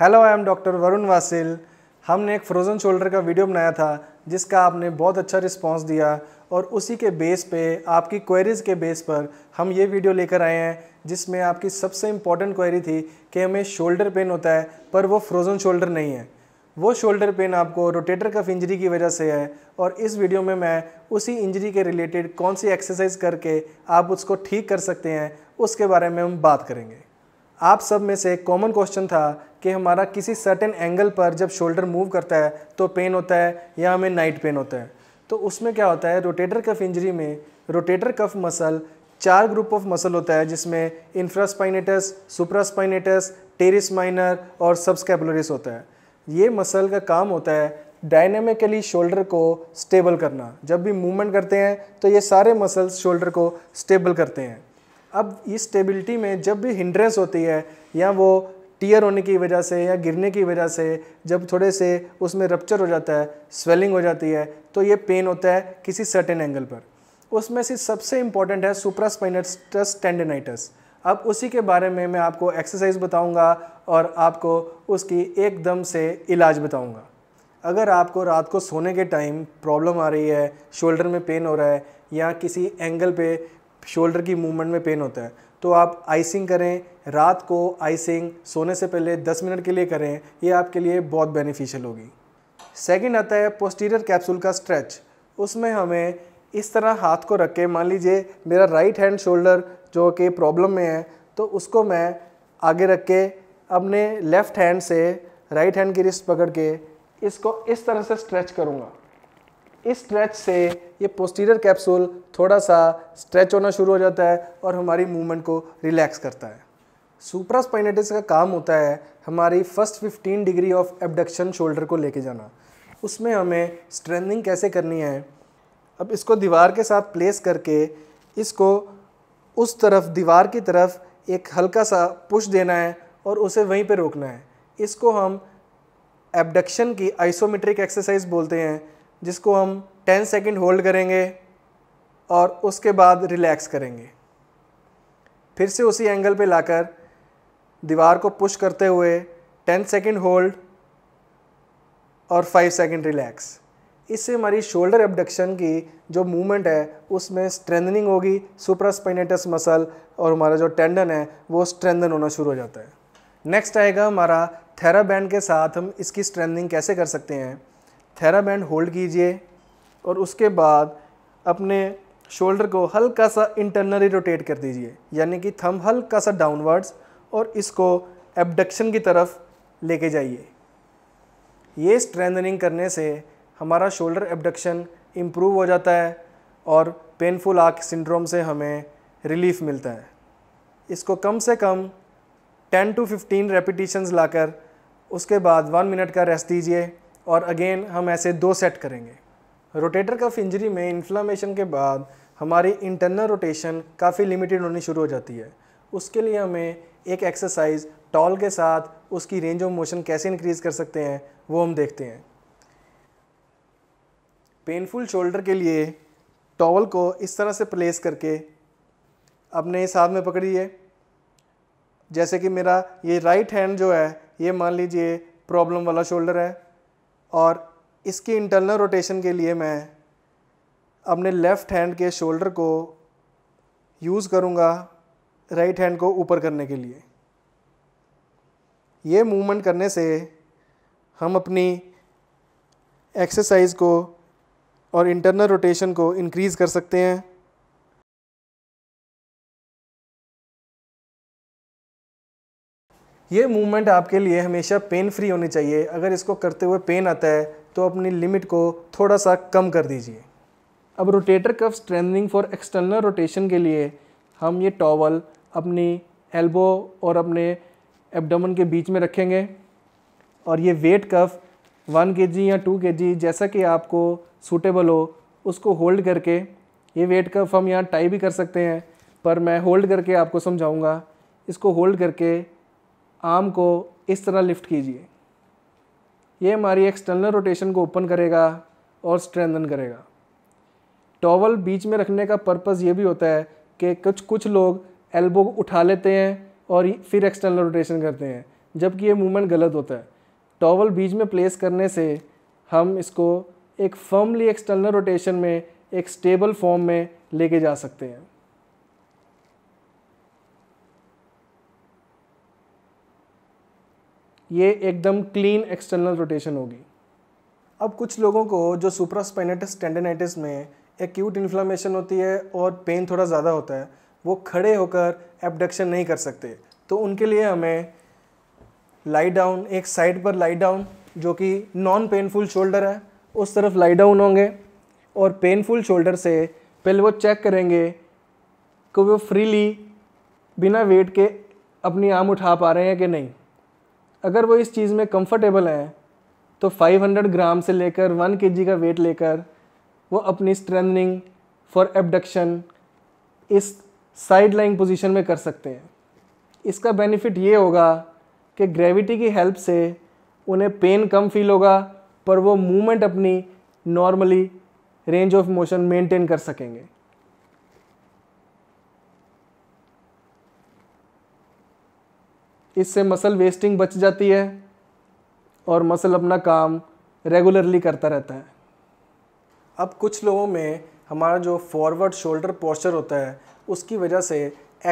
hello I am doctor Varun Vasil हमने एक frozen shoulder का वीडियो बनाया था जिसका आपने बहुत अच्छा रिस्पांस दिया और उसी के बेस पे आपकी क्वेरीज़ के बेस पर हम ये वीडियो लेकर आए हैं जिसमें आपकी सबसे इम्पॉर्टेंट क्वेरी थी कि हमें शोल्डर पेन होता है पर वो फ्रोज़न शोल्डर नहीं है वो शोल्डर पेन आपको रोटेटर कफ इंजरी की वजह से है और इस वीडियो में मैं उसी इंजरी के रिलेटेड कौन सी एक्सरसाइज करके आप उसको ठीक कर सकते हैं उसके बारे में हम बात करेंगे आप सब में से कॉमन क्वेश्चन था कि हमारा किसी सर्टेन एंगल पर जब शोल्डर मूव करता है तो पेन होता है या हमें नाइट पेन होता है तो उसमें क्या होता है रोटेटर कफ इंजरी में रोटेटर कफ मसल चार ग्रुप ऑफ मसल होता है जिसमें इंफ्रास्पाइनेटस सुप्रास्पाइनेटस टेरिस माइनर और सबस्कैपुलरिस होता है ये मसल का काम होता है डायनेमिकली शोल्डर को स्टेबल करना जब भी मूवमेंट करते हैं तो ये सारे मसल्स शोल्डर को स्टेबल करते हैं अब इस स्टेबिलिटी में जब भी हिंड्रेंस होती है या वो टीयर होने की वजह से या गिरने की वजह से जब थोड़े से उसमें रप्चर हो जाता है स्वेलिंग हो जाती है तो ये पेन होता है किसी सर्टेन एंगल पर उसमें से सबसे इम्पॉर्टेंट है सुप्रास्पाइनटस टेंडेनाइटस अब उसी के बारे में मैं आपको एक्सरसाइज बताऊंगा और आपको उसकी एकदम से इलाज बताऊंगा अगर आपको रात को सोने के टाइम प्रॉब्लम आ रही है शोल्डर में पेन हो रहा है या किसी एंगल पे शोल्डर की मूवमेंट में पेन होता है तो आप आइसिंग करें रात को आइसिंग सोने से पहले 10 मिनट के लिए करें ये आपके लिए बहुत बेनिफिशियल होगी सेकंड आता है पोस्टीरियर कैप्सूल का स्ट्रेच उसमें हमें इस तरह हाथ को रख के मान लीजिए मेरा राइट हैंड शोल्डर जो कि प्रॉब्लम में है तो उसको मैं आगे रख के अपने लेफ़्ट हैंड से राइट हैंड की रिस्ट पकड़ के इसको इस तरह से स्ट्रेच करूँगा इस स्ट्रेच से ये पोस्टीरियर कैप्सूल थोड़ा सा स्ट्रेच होना शुरू हो जाता है और हमारी मूवमेंट को रिलैक्स करता है सुप्रास्पाइनेटिस का काम होता है हमारी first 15 degree of abduction shoulder को लेके जाना उसमें हमें स्ट्रेंथनिंग कैसे करनी है अब इसको दीवार के साथ प्लेस करके इसको उस तरफ दीवार की तरफ एक हल्का सा पुश देना है और उसे वहीं पर रोकना है इसको हम एबडक्शन की आइसोमेट्रिक एक्सरसाइज बोलते हैं जिसको हम 10 सेकंड होल्ड करेंगे और उसके बाद रिलैक्स करेंगे फिर से उसी एंगल पे लाकर दीवार को पुश करते हुए 10 सेकंड होल्ड और 5 सेकंड रिलैक्स इससे हमारी शोल्डर एबडक्शन की जो मूवमेंट है उसमें स्ट्रेंथनिंग होगी सुप्रास्पाइनेटस मसल और हमारा जो टेंडन है वो स्ट्रेंथन होना शुरू हो जाता है नेक्स्ट आएगा हमारा थेराबैंड के साथ हम इसकी स्ट्रेंथनिंग कैसे कर सकते हैं थैराबैंड बैंड होल्ड कीजिए और उसके बाद अपने शोल्डर को हल्का सा इंटरनली रोटेट कर दीजिए यानी कि थम हल्का सा डाउनवर्ड्स और इसको एबडक्शन की तरफ लेके जाइए ये स्ट्रेंथनिंग करने से हमारा शोल्डर एबडक्शन इम्प्रूव हो जाता है और पेनफुल आँख सिंड्रोम से हमें रिलीफ मिलता है इसको कम से कम 10 टू 15 रेपिटेशंस लाकर उसके बाद वन मिनट का रेस्ट दीजिए और अगेन हम ऐसे दो सेट करेंगे रोटेटर कफ इंजरी में इन्फ्लामेशन के बाद हमारी इंटरनल रोटेशन काफ़ी लिमिटेड होनी शुरू हो जाती है उसके लिए हमें एक एक्सरसाइज टॉल के साथ उसकी रेंज ऑफ मोशन कैसे इंक्रीज़ कर सकते हैं वो हम देखते हैं पेनफुल शोल्डर के लिए टॉवल को इस तरह से प्लेस करके अपने हिसाब में पकड़िए जैसे कि मेरा ये राइट हैंड जो है ये मान लीजिए प्रॉब्लम वाला शोल्डर है और इसकी इंटरनल रोटेशन के लिए मैं अपने लेफ़्ट हैंड के शोल्डर को यूज़ करूँगा राइट हैंड को ऊपर करने के लिए ये मूवमेंट करने से हम अपनी एक्सरसाइज को और इंटरनल रोटेशन को इंक्रीज़ कर सकते हैं ये मूवमेंट आपके लिए हमेशा पेन फ्री होनी चाहिए अगर इसको करते हुए पेन आता है तो अपनी लिमिट को थोड़ा सा कम कर दीजिए अब rotator cuff strengthening for external rotation के लिए हम ये टॉवल अपनी एल्बो और अपने एबडमन के बीच में रखेंगे और ये वेट कफ वन के जी या टू के जी जैसा कि आपको सूटेबल हो उसको होल्ड करके ये वेट कफ हम यहाँ टाई भी कर सकते हैं पर मैं होल्ड करके आपको समझाऊँगा इसको होल्ड करके आर्म को इस तरह लिफ्ट कीजिए ये हमारी एक्सटर्नल रोटेशन को ओपन करेगा और स्ट्रेंथन करेगा टॉवल बीच में रखने का पर्पज़ ये भी होता है कि कुछ कुछ लोग एल्बो को उठा लेते हैं और फिर एक्सटर्नल रोटेशन करते हैं जबकि ये मूवमेंट गलत होता है टॉवल बीच में प्लेस करने से हम इसको एक फर्मली एक्सटर्नल रोटेशन में एक स्टेबल फॉर्म में लेके जा सकते हैं ये एकदम क्लीन एक्सटर्नल रोटेशन होगी अब कुछ लोगों को जो सुप्रास्पाइनाइटिस टेंडेनाइटिस में एक्यूट इन्फ्लामेशन होती है और पेन थोड़ा ज़्यादा होता है वो खड़े होकर एबडक्शन नहीं कर सकते तो उनके लिए हमें लाई डाउन एक साइड पर लाई डाउन जो कि नॉन पेनफुल शोल्डर है उस तरफ लाई डाउन होंगे और पेनफुल शोल्डर से पहले वो चेक करेंगे कि वो फ्रीली बिना वेट के अपनी आम उठा पा रहे हैं कि नहीं अगर वो इस चीज़ में कंफर्टेबल हैं तो 500 ग्राम से लेकर 1 के का वेट लेकर वो अपनी स्ट्रेंथनिंग फॉर एबडक्शन इस साइड लाइन पोजिशन में कर सकते हैं इसका बेनिफिट ये होगा कि ग्रेविटी की हेल्प से उन्हें पेन कम फील होगा पर वो मूवमेंट अपनी normally range of motion maintain कर सकेंगे इससे मसल वेस्टिंग बच जाती है और मसल अपना काम रेगुलरली करता रहता है अब कुछ लोगों में हमारा जो फॉरवर्ड शोल्डर पोस्चर होता है उसकी वजह से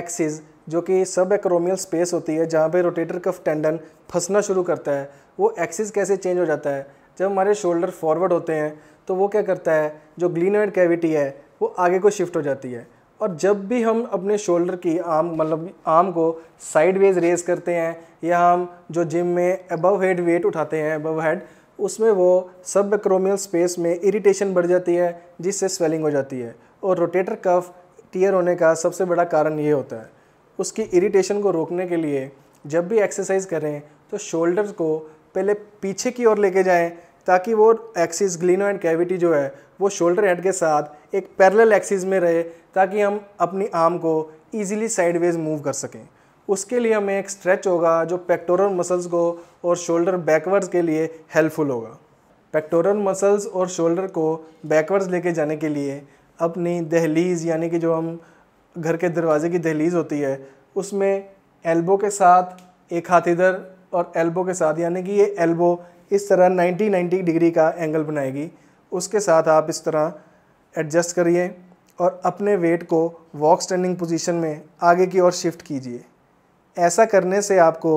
एक्सिस जो कि सब एक्रोमियल स्पेस होती है जहाँ पे रोटेटर कफ टेंडन फंसना शुरू करता है वो एक्सिस कैसे चेंज हो जाता है जब हमारे शोल्डर फॉरवर्ड होते हैं तो वो क्या करता है जो ग्लीनोइड कैविटी है वो आगे को शिफ्ट हो जाती है और जब भी हम अपने शोल्डर की आर्म मतलब आर्म को साइडवेज रेज करते हैं या हम जो जिम में अबव हेड वेट उठाते हैं अबव हेड उसमें वो सब एक्रोमियल स्पेस में इरिटेशन बढ़ जाती है जिससे स्वेलिंग हो जाती है और रोटेटर कफ टीयर होने का सबसे बड़ा कारण ये होता है उसकी इरिटेशन को रोकने के लिए जब भी एक्सरसाइज करें तो शोल्डर को पहले पीछे की ओर लेके जाएं ताकि वो एक्सिस ग्लिनो एंड कैविटी जो है वो शोल्डर हेड के साथ एक पैरेलल एक्सिस में रहे ताकि हम अपनी आर्म को ईजिली साइडवेज मूव कर सकें उसके लिए हमें एक स्ट्रेच होगा जो पेक्टोरल मसल्स को और शोल्डर बैकवर्ड्स के लिए हेल्पफुल होगा पेक्टोरल मसल्स और शोल्डर को बैकवर्ड्स लेके जाने के लिए अपनी दहलीज़ यानी कि जो हम घर के दरवाजे की दहलीज़ होती है उसमें एल्बो के साथ एक हाथ इधर और एल्बो के साथ यानी कि ये एल्बो इस तरह 90 90 डिग्री का एंगल बनाएगी उसके साथ आप इस तरह एडजस्ट करिए और अपने वेट को वॉक स्टैंडिंग पोजीशन में आगे की ओर शिफ्ट कीजिए ऐसा करने से आपको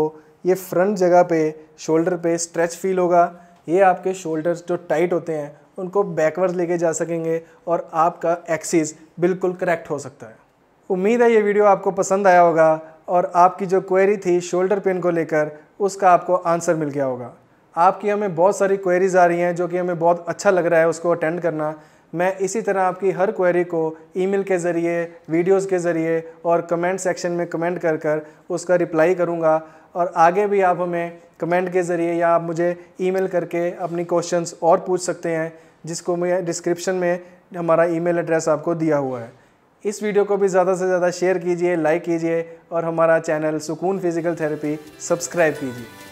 ये फ्रंट जगह पे शोल्डर पे स्ट्रेच फील होगा ये आपके शोल्डर्स जो टाइट होते हैं उनको बैकवर्ड लेके जा सकेंगे और आपका एक्सिस बिल्कुल करेक्ट हो सकता है उम्मीद है ये वीडियो आपको पसंद आया होगा और आपकी जो क्वेरी थी शोल्डर पेन को लेकर उसका आपको आंसर मिल गया होगा आपकी हमें बहुत सारी क्वेरीज आ रही हैं जो कि हमें बहुत अच्छा लग रहा है उसको अटेंड करना मैं इसी तरह आपकी हर क्वेरी को ईमेल के ज़रिए वीडियोस के ज़रिए और कमेंट सेक्शन में कमेंट कर कर उसका रिप्लाई करूँगा और आगे भी आप हमें कमेंट के ज़रिए या आप मुझे ईमेल करके अपनी क्वेश्चंस और पूछ सकते हैं जिसको मैं डिस्क्रिप्शन में हमारा ईमेल एड्रेस आपको दिया हुआ है इस वीडियो को भी ज़्यादा से ज़्यादा शेयर कीजिए लाइक कीजिए और हमारा चैनल सुकून फिज़िकल थेरेपी सब्सक्राइब कीजिए